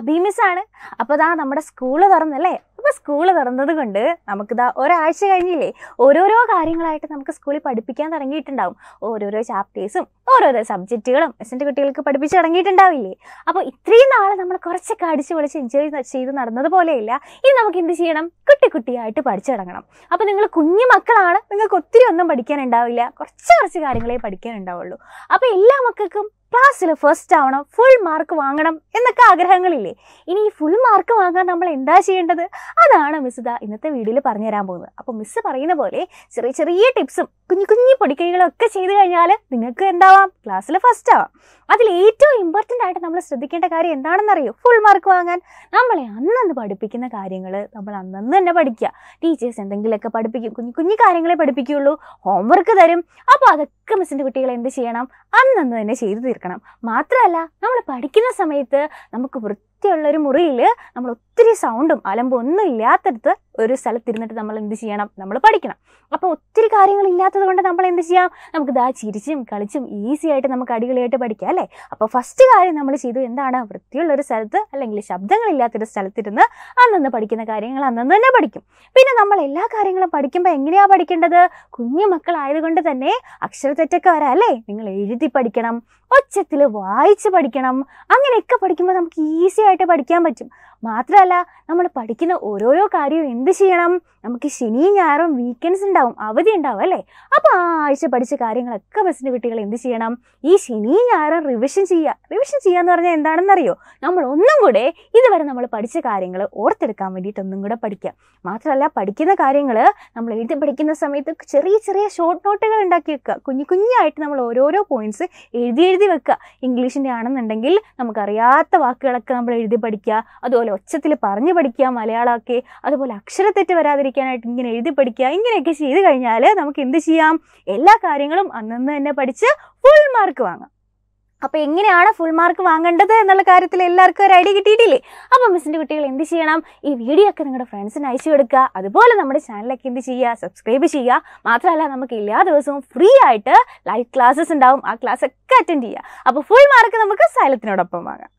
അബി മിസ്സാണ് അപ്പോൾ ഇതാ നമ്മുടെ സ്കൂൾ തുറന്നല്ലേ അപ്പോൾ സ്കൂൾ തുറന്നത് കൊണ്ട് നമുക്കിതാ ഒരാഴ്ച കഴിഞ്ഞില്ലേ ഓരോരോ കാര്യങ്ങളായിട്ട് നമുക്ക് സ്കൂളിൽ പഠിപ്പിക്കാൻ തുടങ്ങിയിട്ടുണ്ടാവും ഓരോരോ ചാപ്റ്റേഴ്സും ഓരോരോ സബ്ജക്റ്റുകളും എസ് എൻ്റെ കുട്ടികൾക്ക് പഠിപ്പിച്ച് തുടങ്ങിയിട്ടുണ്ടാവില്ലേ അപ്പോൾ ഇത്രയും നാൾ നമ്മൾ കുറച്ചൊക്കെ അടിച്ച് പൊളിച്ച് എൻജോയ് ചെയ്ത് പോലെയല്ല ഇനി നമുക്ക് എന്ത് ചെയ്യണം കുട്ടി കുട്ടിയായിട്ട് പഠിച്ചു തുടങ്ങണം അപ്പോൾ നിങ്ങൾ കുഞ്ഞു മക്കളാണ് നിങ്ങൾക്ക് ഒത്തിരി ഒന്നും പഠിക്കാനുണ്ടാവില്ല കുറച്ച് കുറച്ച് കാര്യങ്ങളെ പഠിക്കാനുണ്ടാവുള്ളൂ അപ്പോൾ എല്ലാ മക്കൾക്കും ക്ലാസ്സിൽ ഫസ്റ്റ് ആവണം ഫുൾ മാർക്ക് വാങ്ങണം എന്നൊക്കെ ആഗ്രഹങ്ങളില്ലേ ഇനി ഈ ഫുൾ മാർക്ക് വാങ്ങാൻ നമ്മൾ എന്താ ചെയ്യേണ്ടത് അതാണ് മിസ് ഇതാ ഇന്നത്തെ വീഡിയോയിൽ പറഞ്ഞു തരാൻ പോകുന്നത് അപ്പോൾ മിസ് പറയുന്ന പോലെ ചെറിയ ചെറിയ ടിപ്സും കുഞ്ഞു കുഞ്ഞു പൊടിക്കൈകളും ഒക്കെ ചെയ്ത് കഴിഞ്ഞാൽ നിങ്ങൾക്ക് എന്താവാം ആവാം ക്ലാസ്സിൽ ഫസ്റ്റ് ആവാം അതിൽ ഏറ്റവും ഇമ്പോർട്ടൻ്റ് ആയിട്ട് നമ്മൾ ശ്രദ്ധിക്കേണ്ട കാര്യം എന്താണെന്നറിയോ ഫുൾ മാർക്ക് വാങ്ങാൻ നമ്മളെ അന്നന്ന് പഠിപ്പിക്കുന്ന കാര്യങ്ങൾ നമ്മൾ അന്നന്ന് തന്നെ പഠിക്കുക ടീച്ചേഴ്സ് എന്തെങ്കിലുമൊക്കെ പഠിപ്പിക്കും കുഞ്ഞു കുഞ്ഞു കാര്യങ്ങളെ പഠിപ്പിക്കുകയുള്ളൂ ഹോംവർക്ക് തരും അപ്പോൾ അതൊക്കെ മിസ്സിൻ്റെ കുട്ടികൾ എന്ത് ചെയ്യണം അന്നന്ന് തന്നെ ചെയ്തു തീർക്കണം മാത്രമല്ല നമ്മൾ പഠിക്കുന്ന സമയത്ത് നമുക്ക് വൃത്തിയുള്ളൊരു മുറിയിൽ നമ്മൾ ഒത്തിരി സൗണ്ടും അലമ്പും ഒന്നും ഇല്ലാത്തടത്ത് ഒരു സ്ഥലത്തിരുന്നിട്ട് നമ്മൾ എന്ത് ചെയ്യണം നമ്മൾ പഠിക്കണം അപ്പോൾ ഒത്തിരി ഇല്ലാത്തത് കൊണ്ട് നമ്മൾ എന്ത് ചെയ്യാം നമുക്ക് ദാ ചിരിച്ചും കളിച്ചും ഈസി ആയിട്ട് നമുക്ക് അടിപൊളിയായിട്ട് പഠിക്കാം അല്ലേ അപ്പോൾ ഫസ്റ്റ് കാര്യം നമ്മൾ ചെയ്തു എന്താണ് വൃത്തിയുള്ള ഒരു സ്ഥലത്ത് അല്ലെങ്കിൽ ശബ്ദങ്ങളില്ലാത്തൊരു സ്ഥലത്തിരുന്ന് അന്നന്ന് പഠിക്കുന്ന കാര്യങ്ങൾ അന്നന്ന് തന്നെ പഠിക്കും പിന്നെ നമ്മൾ എല്ലാ കാര്യങ്ങളും പഠിക്കുമ്പോൾ എങ്ങനെയാണ് പഠിക്കേണ്ടത് കുഞ്ഞു മക്കളായതുകൊണ്ട് തന്നെ അക്ഷരത്തെറ്റൊക്കെ വരാം അല്ലേ നിങ്ങൾ എഴുതി പഠിക്കണം ഒച്ചത്തിൽ വായിച്ച് പഠിക്കണം അങ്ങനെയൊക്കെ പഠിക്കുമ്പോൾ നമുക്ക് ഈസി ആയിട്ട് പഠിക്കാൻ പറ്റും മാത്രമല്ല നമ്മൾ പഠിക്കുന്ന ഓരോരോ കാര്യവും എന്ത് ചെയ്യണം നമുക്ക് ശനിയും ഞായറും വീക്കെൻഡ്സ് ഉണ്ടാവും അവധി ഉണ്ടാവും അല്ലേ അപ്പോൾ ആ ആഴ്ച പഠിച്ച കാര്യങ്ങളൊക്കെ ബസ്സിൻ്റെ കുട്ടികൾ എന്ത് ചെയ്യണം ഈ ശനിയും ഞായറും റിവിഷൻ ചെയ്യുക റിവിഷൻ ചെയ്യുക എന്ന് പറഞ്ഞാൽ എന്താണെന്നറിയോ നമ്മൾ ഒന്നും കൂടെ ഇതുവരെ നമ്മൾ പഠിച്ച കാര്യങ്ങൾ ഓർത്തെടുക്കാൻ വേണ്ടിയിട്ട് ഒന്നും കൂടെ പഠിക്കുക മാത്രമല്ല പഠിക്കുന്ന കാര്യങ്ങൾ നമ്മൾ എഴുതി പഠിക്കുന്ന സമയത്ത് ചെറിയ ചെറിയ ഷോർട്ട് നോട്ടുകൾ ഉണ്ടാക്കി വെക്കുക കുഞ്ഞു കുഞ്ഞായിട്ട് നമ്മൾ ഓരോരോ പോയിന്റ്സ് എഴുതി എഴുതി വെക്കുക ഇംഗ്ലീഷിൻ്റെ ആണെന്നുണ്ടെങ്കിൽ നമുക്കറിയാത്ത വാക്കുകളൊക്കെ നമ്മൾ എഴുതി പഠിക്കുക അതുപോലെ അതുപോലെ ഒച്ചത്തിൽ പറഞ്ഞു പഠിക്കുക മലയാളമൊക്കെ അതുപോലെ അക്ഷരത്തെറ്റ് വരാതിരിക്കാനായിട്ട് ഇങ്ങനെ എഴുതി പഠിക്കുക ഇങ്ങനെയൊക്കെ ചെയ്ത് കഴിഞ്ഞാൽ നമുക്ക് എന്ത് ചെയ്യാം എല്ലാ കാര്യങ്ങളും അന്നന്ന് തന്നെ പഠിച്ച് ഫുൾ മാർക്ക് വാങ്ങാം അപ്പോൾ എങ്ങനെയാണ് ഫുൾ മാർക്ക് വാങ്ങേണ്ടത് എന്നുള്ള കാര്യത്തിൽ എല്ലാവർക്കും ഒരു ഐഡിയ കിട്ടിയിട്ടില്ലേ അപ്പോൾ മിസ്സിന്റെ കുട്ടികൾ എന്ത് ചെയ്യണം ഈ വീഡിയോ ഒക്കെ നിങ്ങളുടെ ഫ്രണ്ട്സിന് അയച്ചു കൊടുക്കുക അതുപോലെ നമ്മുടെ ചാനലൊക്കെ എന്ത് ചെയ്യുക സബ്സ്ക്രൈബ് ചെയ്യുക മാത്രമല്ല നമുക്ക് എല്ലാ ദിവസവും ഫ്രീ ആയിട്ട് ലൈവ് ക്ലാസ്സസ് ഉണ്ടാവും ആ ക്ലാസ് ഒക്കെ അറ്റൻഡ് ചെയ്യുക അപ്പോൾ ഫുൾ മാർക്ക് നമുക്ക് സൈലത്തിനോടൊപ്പം വാങ്ങാം